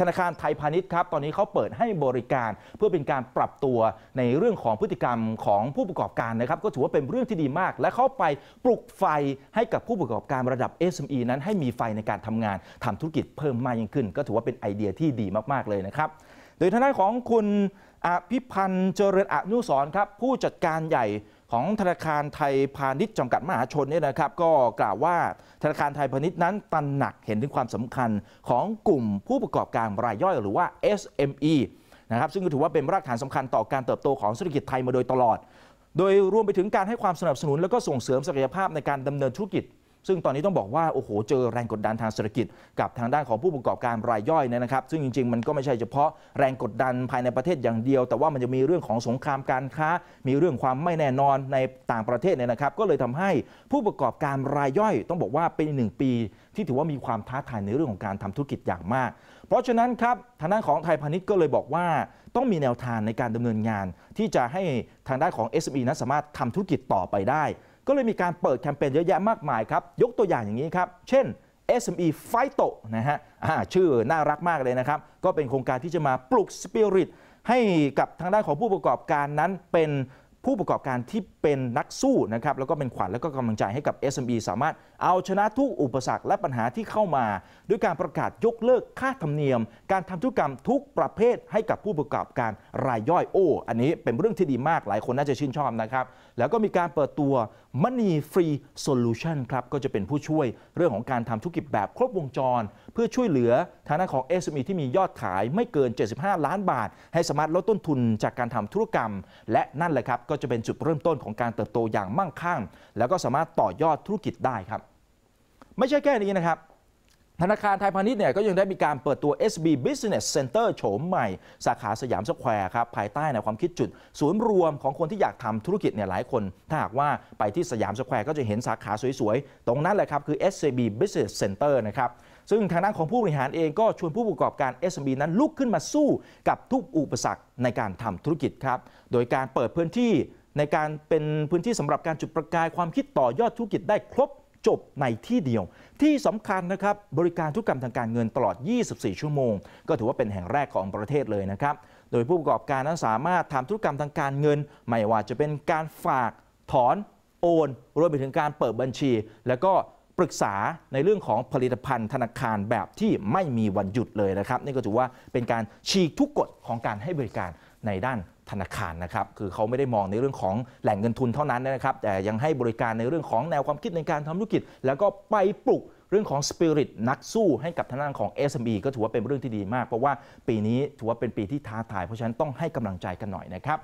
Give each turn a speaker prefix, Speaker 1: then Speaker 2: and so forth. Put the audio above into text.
Speaker 1: ธนาคารไทยพาณิชย์ครับตอนนี้เขาเปิดให้บริการเพื่อเป็นการปรับตัวในเรื่องของพฤติกรรมของผู้ประกอบการนะครับ ก็ถือว่าเป็นเรื่องที่ดีมาก และเขาไปปลุกไฟให้กับผู้ประกอบการระดับ SME นั้นให้มีไฟในการทำงานทำธุรกิจเพิ่มมากยิ่งขึ้น ก็ถือว่าเป็นไอเดียที่ดีมากๆเลยนะครับโดยทางด้านของคุณอภิพันธ์เจริญอนุสรครับผู้จัดการใหญ่ของธนาคารไทยพาณิชย์จำกัดมหาชนเนี่ยนะครับก็กล่าวว่าธนาคารไทยพาณิชย์นั้นตระหนักเห็นถึงความสำคัญของกลุ่มผู้ประกอบการรายย่อยหรือว่า SME นะครับซึ่งถือว่าเป็นรากฐานสำคัญต่อการเติบโตของเศรษฐกิจไทยมาโดยตลอด โดยรวมไปถึงการให้ความสนับสนุนและก็ส่งเสริมศักยภาพในการดำเนินธุรกิจซึ่งตอนนี้ต้องบอกว่า โอ้โหเจอแรงกดดันทางเศรษฐกิจ กับทางด้านของผู้ประกอบการรายย่อยเนี่ยนะครับ ซึ่งจริงๆมันก็ไม่ใช่เฉพาะแรงกดดันภายในประเทศอย่างเดียว แต่ว่ามันจะมีเรื่องของสงครามการค้า มีเรื่องความไม่แน่นอนในต่างประเทศเนี่ยนะครับก็เลยทำให้ผู้ประกอบการรายย่อยต้องบอกว่าเป็นหนึ่งปีที่ถือว่ามีความท้าทายในเรื่องของการทำธุรกิจอย่างมาก เพราะฉะนั้นครับ ทางด้านของไทยพาณิชย์ก็เลยบอกว่า ต้องมีแนวทางในการดำเนินงาน ที่จะให้ทางด้านของ SME นั้นสามารถทำธุรกิจต่อไปได้ ก็เลยมีการเปิดแคมเปญเยอะแยะมากมายครับ ยกตัวอย่างอย่างนี้ครับ เช่น SME ไฟโตนะฮะชื่อน่ารักมากเลยนะครับ ก็เป็นโครงการที่จะมาปลุกสปิริตให้กับทางด้านของผู้ประกอบการนั้นเป็นผู้ประกอบการที่เป็นนักสู้นะครับ แล้วก็เป็นขวัญและก็กำลังใจให้กับ SME สามารถเอาชนะทุกอุปสรรคและปัญหาที่เข้ามา ด้วยการประกาศยกเลิกค่าธรรมเนียม การทำธุรกรรมทุกประเภทให้กับผู้ประกอบการรายย่อยโอ้อันนี้เป็นเรื่องที่ดีมากหลายคนน่าจะชื่นชอบนะครับแล้วก็มีการเปิดตัว Money Free Solution ครับ ก็จะเป็นผู้ช่วยเรื่องของการทำธุรกิจแบบครบวงจร เพื่อช่วยเหลือ ฐานะของ SME ที่มียอดขายไม่เกิน 75 ล้านบาท ให้สามารถลดต้นทุนจากการทำธุรกรรม และนั่นแหละครับ ก็จะเป็นจุดเริ่มต้นของการเติบโตอย่างมั่งคั่งแล้วก็สามารถต่อยอดธุรกิจได้ครับ ไม่ใช่แค่นี้นะครับธนาคารไทยพาณิชย์เนี่ยก็ยังได้มีการเปิดตัว SB Business Center โฉมใหม่ สาขาสยามสแควร์ครับ ภายใต้แนวความคิดจุด ศูนย์รวมของคนที่อยากทำธุรกิจเนี่ยหลายคน ถ้าหากว่าไปที่สยามสแควร์ก็จะเห็นสาขาสวยๆ ตรงนั้นแหละครับ คือ s b Business Center นะครับ ซึ่งทางด้านของผู้บริหารเองก็ชวนผู้ประกอบการ SMB นั้นลุกขึ้นมาสู้กับทุกอุปสรรคในการทำธุรกิจครับโดยการเปิดพื้นที่ในการเป็นพื้นที่สำหรับการจุดประกาย ความคิดต่อยอดธุรกิจได้ครบจบในที่เดียวที่สำคัญนะครับ บริการธุรกรรมทางการเงินตลอด 24 ชั่วโมง ก็ถือว่าเป็นแห่งแรกของประเทศเลยนะครับ โดยผู้ประกอบการนั้นสามารถทำธุรกรรมทางการเงิน ไม่ว่าจะเป็นการฝากถอนโอนรวมไปถึงการเปิดบัญชี แล้วก็ปรึกษาในเรื่องของผลิตภัณฑ์ธนาคารแบบที่ไม่มีวันหยุดเลยนะครับ นี่ก็ถือว่าเป็นการฉีกทุกกฎของการให้บริการในด้านธนาคารนะครับคือเขาไม่ได้มองในเรื่องของแหล่งเงินทุนเท่านั้นนะครับ แต่ยังให้บริการในเรื่องของแนวความคิดในการทำธุรกิจ แล้วก็ไปปลุกเรื่องของสปิริตนักสู้ให้กับทางด้านของ SME ก็ถือว่าเป็นเรื่องที่ดีมากเพราะว่าปีนี้ถือว่าเป็นปีที่ท้าทาย เพราะฉะนั้นต้องให้กำลังใจกันหน่อยนะครับ